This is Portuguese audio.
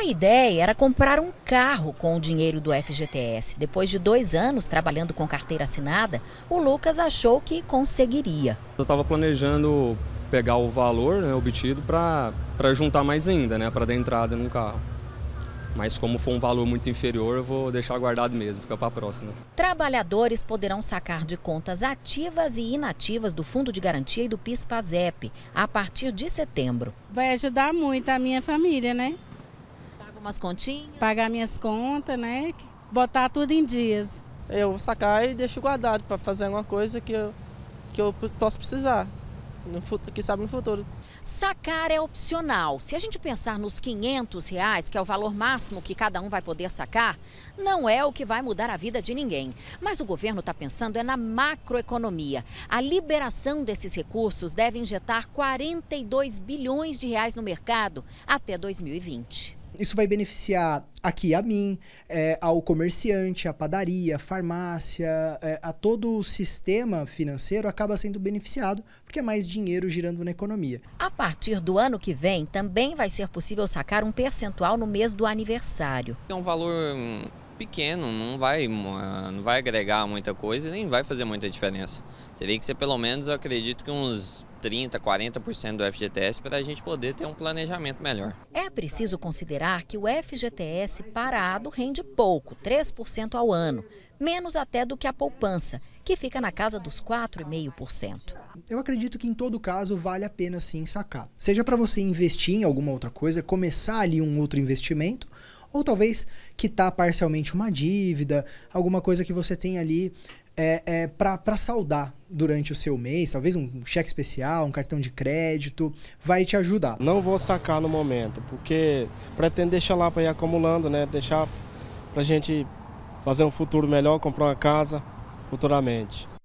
A ideia era comprar um carro com o dinheiro do FGTS. Depois de dois anos trabalhando com carteira assinada, o Lucas achou que conseguiria. Eu estava planejando pegar o valor né, obtido para juntar mais ainda, né, para dar entrada no carro. Mas como for um valor muito inferior, eu vou deixar guardado mesmo, fica para a próxima. Trabalhadores poderão sacar de contas ativas e inativas do Fundo de Garantia e do PIS-PASEP a partir de setembro. Vai ajudar muito a minha família, né? umas continhas? Pagar minhas contas, né? Botar tudo em dias. Eu vou sacar e deixo guardado para fazer alguma coisa que eu, que eu posso precisar. No, que sabe no futuro. Sacar é opcional. Se a gente pensar nos 500 reais, que é o valor máximo que cada um vai poder sacar, não é o que vai mudar a vida de ninguém. Mas o governo está pensando é na macroeconomia. A liberação desses recursos deve injetar 42 bilhões de reais no mercado até 2020 isso vai beneficiar aqui a mim, é, ao comerciante, à padaria, à farmácia, é, a todo o sistema financeiro acaba sendo beneficiado, porque é mais dinheiro girando na economia. A partir do ano que vem, também vai ser possível sacar um percentual no mês do aniversário. É um valor hum, pequeno, não vai, ah, não vai agregar muita coisa e nem vai fazer muita diferença. Teria que ser pelo menos, eu acredito que uns 30%, 40% do FGTS para a gente poder ter um planejamento melhor. É preciso considerar que o FGTS parado rende pouco, 3% ao ano, menos até do que a poupança, que fica na casa dos 4,5%. Eu acredito que em todo caso vale a pena sim sacar. Seja para você investir em alguma outra coisa, começar ali um outro investimento ou talvez quitar parcialmente uma dívida, alguma coisa que você tem ali é, é, para saldar durante o seu mês, talvez um cheque especial, um cartão de crédito, vai te ajudar. Não vou sacar no momento, porque pretendo deixar lá para ir acumulando, né? Deixar para gente fazer um futuro melhor, comprar uma casa futuramente.